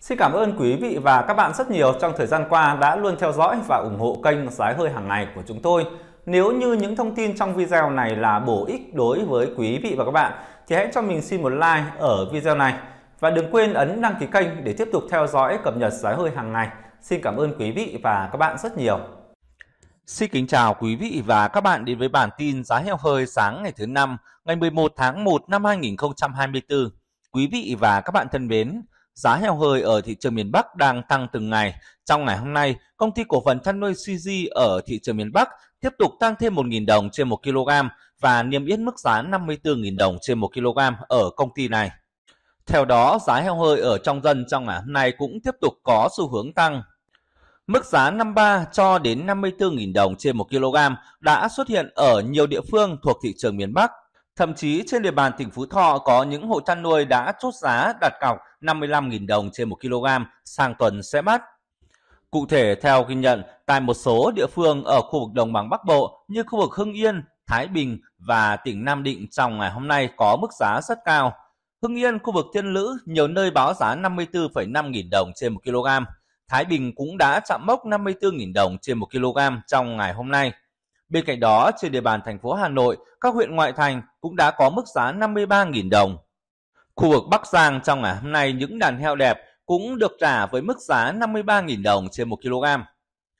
Xin cảm ơn quý vị và các bạn rất nhiều trong thời gian qua đã luôn theo dõi và ủng hộ kênh Giá hơi hàng ngày của chúng tôi. Nếu như những thông tin trong video này là bổ ích đối với quý vị và các bạn thì hãy cho mình xin một like ở video này và đừng quên ấn đăng ký kênh để tiếp tục theo dõi cập nhật giá hơi hàng ngày. Xin cảm ơn quý vị và các bạn rất nhiều. Xin kính chào quý vị và các bạn đến với bản tin giá heo hơi sáng ngày thứ năm, ngày 11 tháng 1 năm 2024. Quý vị và các bạn thân mến, Giá heo hơi ở thị trường miền Bắc đang tăng từng ngày. Trong ngày hôm nay, công ty cổ phần chăn nuôi CG ở thị trường miền Bắc tiếp tục tăng thêm 1.000 đồng trên 1 kg và niêm yết mức giá 54.000 đồng trên 1 kg ở công ty này. Theo đó, giá heo hơi ở trong dân trong ngày hôm nay cũng tiếp tục có xu hướng tăng. Mức giá 53 cho đến 54.000 đồng trên 1 kg đã xuất hiện ở nhiều địa phương thuộc thị trường miền Bắc Thậm chí trên địa bàn tỉnh Phú Thọ có những hộ chăn nuôi đã chốt giá đặt cọc 55.000 đồng trên 1 kg sang tuần sẽ bắt. Cụ thể theo ghi nhận, tại một số địa phương ở khu vực đồng bằng Bắc Bộ như khu vực Hưng Yên, Thái Bình và tỉnh Nam Định trong ngày hôm nay có mức giá rất cao. Hưng Yên, khu vực Thiên Lữ, nhiều nơi báo giá 54,5 nghìn đồng trên 1 kg. Thái Bình cũng đã chạm mốc 54.000 đồng trên 1 kg trong ngày hôm nay. Bên cạnh đó, trên địa bàn thành phố Hà Nội, các huyện ngoại thành cũng đã có mức giá 53.000 đồng. Khu vực Bắc Giang trong ngày hôm nay những đàn heo đẹp cũng được trả với mức giá 53.000 đồng trên 1 kg.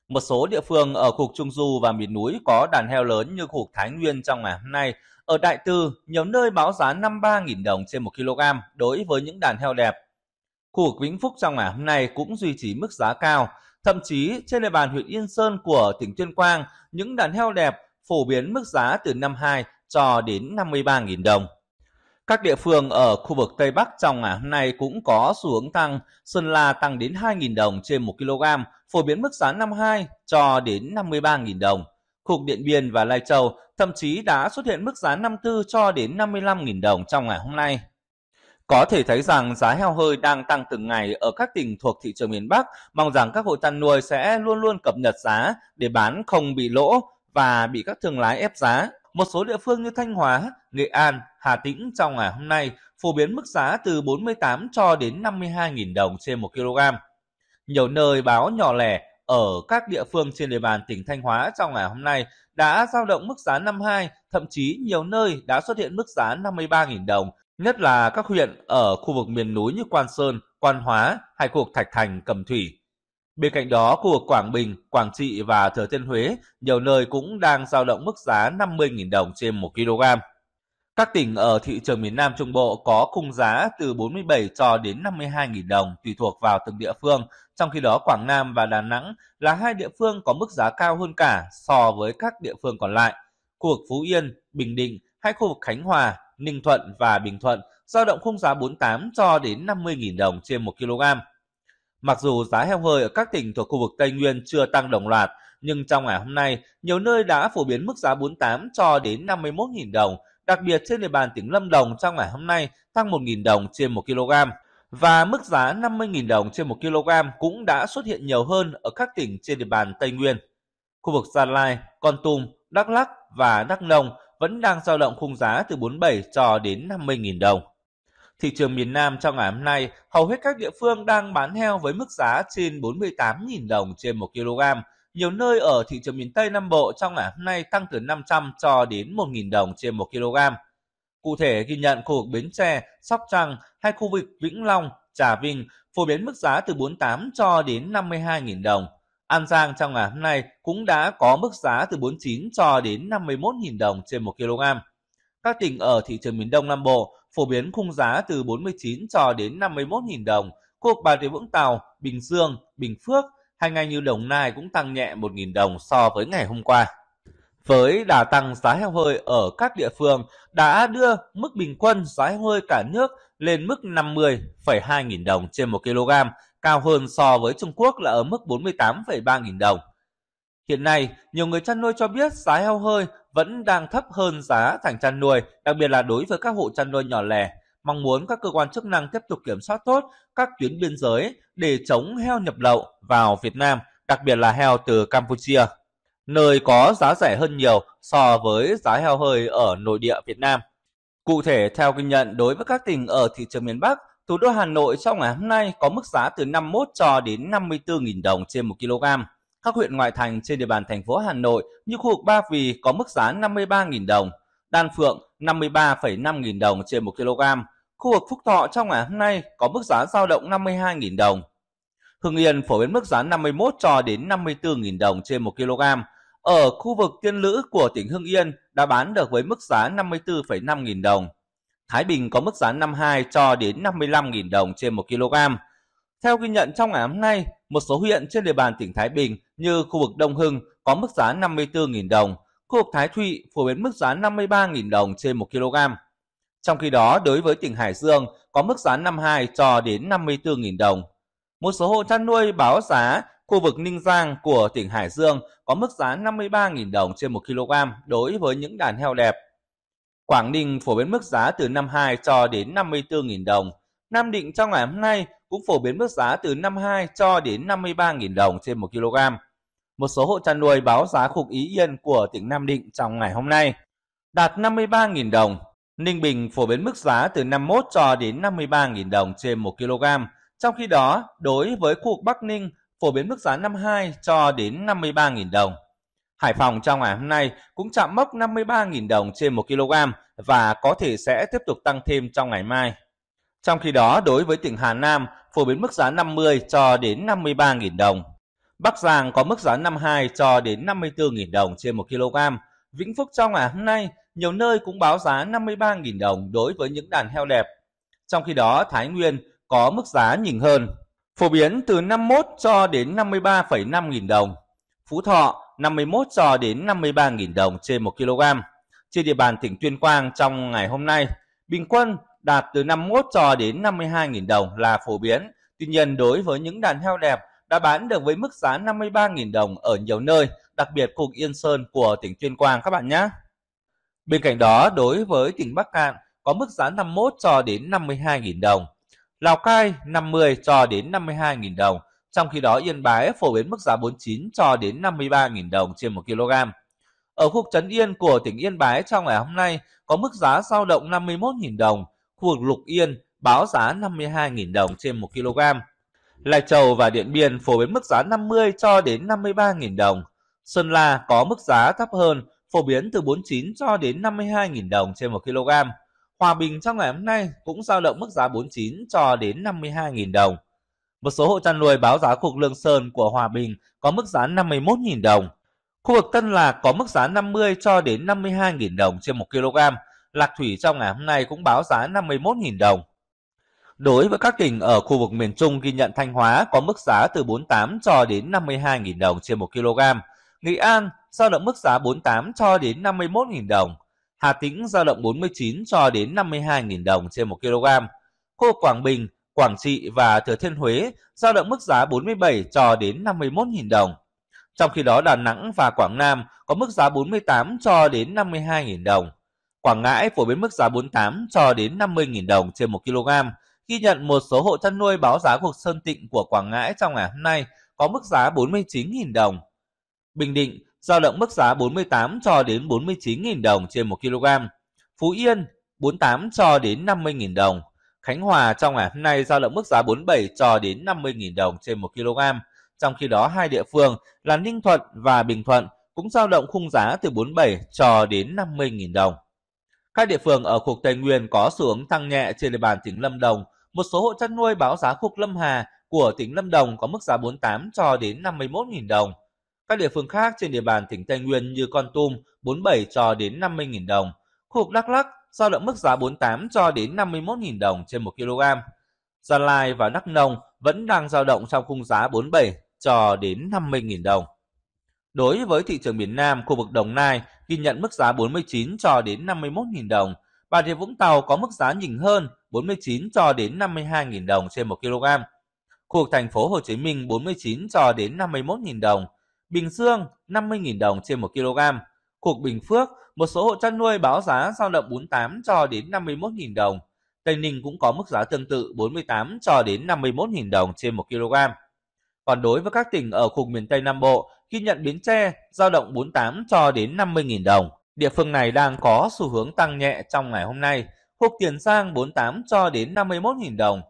Một số địa phương ở khu Trung Du và miền núi có đàn heo lớn như khu vực Thái Nguyên trong ngày hôm nay. Ở Đại Tư, nhiều nơi báo giá 53.000 đồng trên 1 kg đối với những đàn heo đẹp. Khu vực Vĩnh Phúc trong ngày hôm nay cũng duy trì mức giá cao. Thậm chí trên địa bàn huyện Yên Sơn của tỉnh Tuyên Quang, những đàn heo đẹp phổ biến mức giá từ 52 cho đến 53.000 đồng. Các địa phương ở khu vực Tây Bắc trong ngày hôm nay cũng có xu hướng tăng, Sơn La tăng đến 2.000 đồng trên 1 kg, phổ biến mức giá 52 cho đến 53.000 đồng. Khu vực Điện Biên và Lai Châu thậm chí đã xuất hiện mức giá 54 cho đến 55.000 đồng trong ngày hôm nay. Có thể thấy rằng giá heo hơi đang tăng từng ngày ở các tỉnh thuộc thị trường miền Bắc, mong rằng các hộ chăn nuôi sẽ luôn luôn cập nhật giá để bán không bị lỗ và bị các thương lái ép giá. Một số địa phương như Thanh Hóa, Nghệ An, Hà Tĩnh trong ngày hôm nay phổ biến mức giá từ 48 cho đến 52.000 đồng trên 1 kg. Nhiều nơi báo nhỏ lẻ ở các địa phương trên địa bàn tỉnh Thanh Hóa trong ngày hôm nay đã giao động mức giá 52, thậm chí nhiều nơi đã xuất hiện mức giá 53.000 đồng nhất là các huyện ở khu vực miền núi như Quan Sơn, Quan Hóa hay khu vực Thạch Thành, Cầm Thủy. Bên cạnh đó, khu vực Quảng Bình, Quảng Trị và Thừa Thiên Huế nhiều nơi cũng đang giao động mức giá 50.000 đồng trên 1 kg. Các tỉnh ở thị trường miền Nam Trung Bộ có khung giá từ 47 cho đến 52.000 đồng tùy thuộc vào từng địa phương, trong khi đó Quảng Nam và Đà Nẵng là hai địa phương có mức giá cao hơn cả so với các địa phương còn lại. Khu vực Phú Yên, Bình Định hay khu vực Khánh Hòa Ninh Thuận và Bình Thuận giao động khung giá 48 cho đến 50.000 đồng trên 1 kg. Mặc dù giá heo hơi ở các tỉnh thuộc khu vực Tây Nguyên chưa tăng đồng loạt, nhưng trong ngày hôm nay, nhiều nơi đã phổ biến mức giá 48 cho đến 51.000 đồng, đặc biệt trên địa bàn tỉnh Lâm Đồng trong ngày hôm nay tăng 1.000 đồng trên 1 kg và mức giá 50.000 đồng trên 1 kg cũng đã xuất hiện nhiều hơn ở các tỉnh trên địa bàn Tây Nguyên. Khu vực Gia Lai, Con Tum, Đắk Lắk và Đắk Nông vẫn đang dao động khung giá từ 47 cho đến 50.000 đồng. Thị trường miền Nam trong ngày hôm nay, hầu hết các địa phương đang bán heo với mức giá trên 48.000 đồng trên 1 kg. Nhiều nơi ở thị trường miền Tây Nam Bộ trong ngày hôm nay tăng từ 500 cho đến 1.000 đồng trên 1 kg. Cụ thể ghi nhận khu vực Bến Tre, Sóc Trăng hay khu vực Vĩnh Long, Trà Vinh phổ biến mức giá từ 48 cho đến 52.000 đồng An Giang trong ngày hôm nay cũng đã có mức giá từ 49 cho đến 51.000 đồng trên 1 kg. Các tỉnh ở thị trường miền Đông Nam Bộ phổ biến khung giá từ 49 cho đến 51.000 đồng. Khu vực Bà Rịa Vũng Tàu, Bình Dương, Bình Phước, hai ngày như Đồng Nai cũng tăng nhẹ 1.000 đồng so với ngày hôm qua. Với đà tăng giá heo hơi ở các địa phương đã đưa mức bình quân giá heo hơi cả nước lên mức 50,2 nghìn đồng trên 1 kg cao hơn so với Trung Quốc là ở mức 48,3 nghìn đồng. Hiện nay, nhiều người chăn nuôi cho biết giá heo hơi vẫn đang thấp hơn giá thành chăn nuôi, đặc biệt là đối với các hộ chăn nuôi nhỏ lẻ, mong muốn các cơ quan chức năng tiếp tục kiểm soát tốt các tuyến biên giới để chống heo nhập lậu vào Việt Nam, đặc biệt là heo từ Campuchia, nơi có giá rẻ hơn nhiều so với giá heo hơi ở nội địa Việt Nam. Cụ thể, theo ghi nhận đối với các tỉnh ở thị trường miền Bắc, Thủ đô Hà Nội trong ngày hôm nay có mức giá từ 51 cho đến 54.000 đồng trên 1 kg. Các huyện ngoại thành trên địa bàn thành phố Hà Nội như khu vực Ba Vì có mức giá 53.000 đồng, Đan Phượng 53,5 nghìn đồng trên 1 kg. Khu vực Phúc Thọ trong ngày hôm nay có mức giá dao động 52.000 đồng. Hưng Yên phổ biến mức giá 51 cho đến 54.000 đồng trên 1 kg. Ở khu vực Tiên Lữ của tỉnh Hưng Yên đã bán được với mức giá 54,5 nghìn đồng. Thái Bình có mức giá 52 cho đến 55.000 đồng trên 1 kg. Theo ghi nhận trong ngày hôm nay, một số huyện trên địa bàn tỉnh Thái Bình như khu vực Đông Hưng có mức giá 54.000 đồng, khu vực Thái Thụy phổ biến mức giá 53.000 đồng trên 1 kg. Trong khi đó, đối với tỉnh Hải Dương có mức giá 52 cho đến 54.000 đồng. Một số hộ chăn nuôi báo giá khu vực Ninh Giang của tỉnh Hải Dương có mức giá 53.000 đồng trên 1 kg đối với những đàn heo đẹp. Quảng Ninh phổ biến mức giá từ 52 cho đến 54.000 đồng. Nam Định trong ngày hôm nay cũng phổ biến mức giá từ 52 cho đến 53.000 đồng trên 1 kg. Một số hộ chăn nuôi báo giá cục ý yên của tỉnh Nam Định trong ngày hôm nay đạt 53.000 đồng. Ninh Bình phổ biến mức giá từ 51 cho đến 53.000 đồng trên 1 kg. Trong khi đó, đối với khu vực Bắc Ninh, phổ biến mức giá 52 cho đến 53.000 đồng. Hải Phòng trong ngày hôm nay cũng chạm mốc 53.000 đồng trên 1 kg và có thể sẽ tiếp tục tăng thêm trong ngày mai. Trong khi đó, đối với tỉnh Hà Nam, phổ biến mức giá 50 cho đến 53.000 đồng. Bắc Giang có mức giá 52 cho đến 54.000 đồng trên 1 kg. Vĩnh Phúc trong ngày hôm nay, nhiều nơi cũng báo giá 53.000 đồng đối với những đàn heo đẹp. Trong khi đó, Thái Nguyên có mức giá nhìn hơn, phổ biến từ 51 cho đến 53,5 nghìn đồng. Phú Thọ 51 giờ đến 53.000 đồng trên 1 kg. Trên địa bàn tỉnh Tuyên Quang trong ngày hôm nay, bình quân đạt từ 51 giờ đến 52.000 đồng là phổ biến. Tuy nhiên đối với những đàn heo đẹp đã bán được với mức giá 53.000 đồng ở nhiều nơi, đặc biệt cục Yên Sơn của tỉnh Tuyên Quang các bạn nhé. Bên cạnh đó, đối với tỉnh Bắc Cạn có mức giá 51 cho đến 52.000 đồng, Lào Cai 50 cho đến 52.000 đồng, trong khi đó Yên Bái phổ biến mức giá 49 cho đến 53.000 đồng trên 1 kg. Ở khu vực Trấn Yên của tỉnh Yên Bái trong ngày hôm nay có mức giá dao động 51.000 đồng, khu vực Lục Yên báo giá 52.000 đồng trên 1 kg. Lai Châu và Điện Biên phổ biến mức giá 50 cho đến 53.000 đồng. Sơn La có mức giá thấp hơn, phổ biến từ 49 cho đến 52.000 đồng trên 1 kg. Hòa Bình trong ngày hôm nay cũng dao động mức giá 49 cho đến 52.000 đồng. Một số hộ chăn nuôi báo giá cục Lương Sơn của Hòa Bình có mức giá 51.000 đồng. Khu vực Tân Lạc có mức giá 50 cho đến 52.000 đồng trên 1 kg. Lạc Thủy trong ngày hôm nay cũng báo giá 51.000 đồng. Đối với các tỉnh ở khu vực miền Trung ghi nhận Thanh Hóa có mức giá từ 48 cho đến 52.000 đồng trên 1 kg. Nghệ An giao động mức giá 48 cho đến 51.000 đồng. Hà Tĩnh giao động 49 cho đến 52.000 đồng trên 1 kg. Khu Quảng Bình Quảng Trị và Thừa Thiên Huế giao động mức giá 47 cho đến 51.000 đồng. Trong khi đó Đà Nẵng và Quảng Nam có mức giá 48 cho đến 52.000 đồng. Quảng Ngãi phổ biến mức giá 48 cho đến 50.000 đồng trên 1 kg. Ghi nhận một số hộ chăn nuôi báo giá cuộc sơn tịnh của Quảng Ngãi trong ngày hôm nay có mức giá 49.000 đồng. Bình Định giao động mức giá 48 cho đến 49.000 đồng trên 1 kg. Phú Yên 48 cho đến 50.000 đồng. Khánh Hòa trong ngày hôm nay giao động mức giá 47 cho đến 50.000 đồng trên 1 kg. Trong khi đó hai địa phương là Ninh Thuận và Bình Thuận cũng giao động khung giá từ 47 cho đến 50.000 đồng. Các địa phương ở khu Tây Nguyên có xu hướng tăng nhẹ trên địa bàn tỉnh Lâm Đồng. Một số hộ chăn nuôi báo giá khúc Lâm Hà của tỉnh Lâm Đồng có mức giá 48 cho đến 51.000 đồng. Các địa phương khác trên địa bàn tỉnh Tây Nguyên như Con Tum 47 cho đến 50.000 đồng. Khu vực Đắk Lắk giao động mức giá 48 cho đến 51.000 đồng trên 1 kg. Gia Lai và Đắk Nông vẫn đang giao động trong khung giá 47 cho đến 50.000 đồng. Đối với thị trường miền Nam, khu vực Đồng Nai ghi nhận mức giá 49 cho đến 51.000 đồng. Bà Rịa Vũng Tàu có mức giá nhỉnh hơn 49 cho đến 52.000 đồng trên 1 kg. Khu vực thành phố Hồ Chí Minh 49 cho đến 51.000 đồng. Bình Dương 50.000 đồng trên 1 kg. Cục Bình Phước, một số hộ chăn nuôi báo giá giao động 48 cho đến 51.000 đồng. Tây Ninh cũng có mức giá tương tự 48 cho đến 51.000 đồng trên 1 kg. Còn đối với các tỉnh ở khu miền Tây Nam Bộ, ghi nhận Bến Tre giao động 48 cho đến 50.000 đồng. Địa phương này đang có xu hướng tăng nhẹ trong ngày hôm nay. Khu Tiền Giang 48 cho đến 51.000 đồng.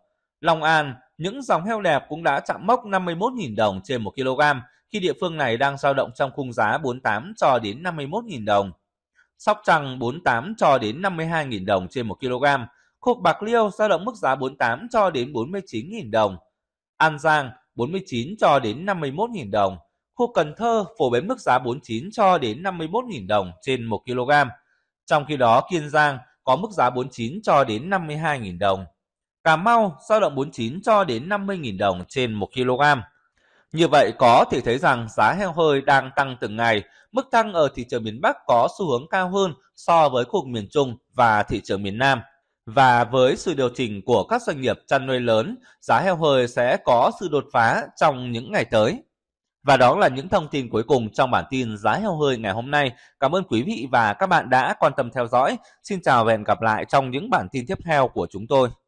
Long An, những dòng heo đẹp cũng đã chạm mốc 51.000 đồng trên 1 kg khi địa phương này đang giao động trong khung giá 48 cho đến 51.000 đồng. Sóc Trăng 48 cho đến 52.000 đồng trên 1 kg. Cục Bạc Liêu giao động mức giá 48 cho đến 49.000 đồng. An Giang 49 cho đến 51.000 đồng. Khu Cần Thơ phổ biến mức giá 49 cho đến 51.000 đồng trên 1 kg. Trong khi đó Kiên Giang có mức giá 49 cho đến 52.000 đồng. Cà Mau giao động 49 cho đến 50.000 đồng trên 1 kg. Như vậy có thể thấy rằng giá heo hơi đang tăng từng ngày, mức tăng ở thị trường miền Bắc có xu hướng cao hơn so với khu vực miền Trung và thị trường miền Nam. Và với sự điều chỉnh của các doanh nghiệp chăn nuôi lớn, giá heo hơi sẽ có sự đột phá trong những ngày tới. Và đó là những thông tin cuối cùng trong bản tin giá heo hơi ngày hôm nay. Cảm ơn quý vị và các bạn đã quan tâm theo dõi. Xin chào và hẹn gặp lại trong những bản tin tiếp theo của chúng tôi.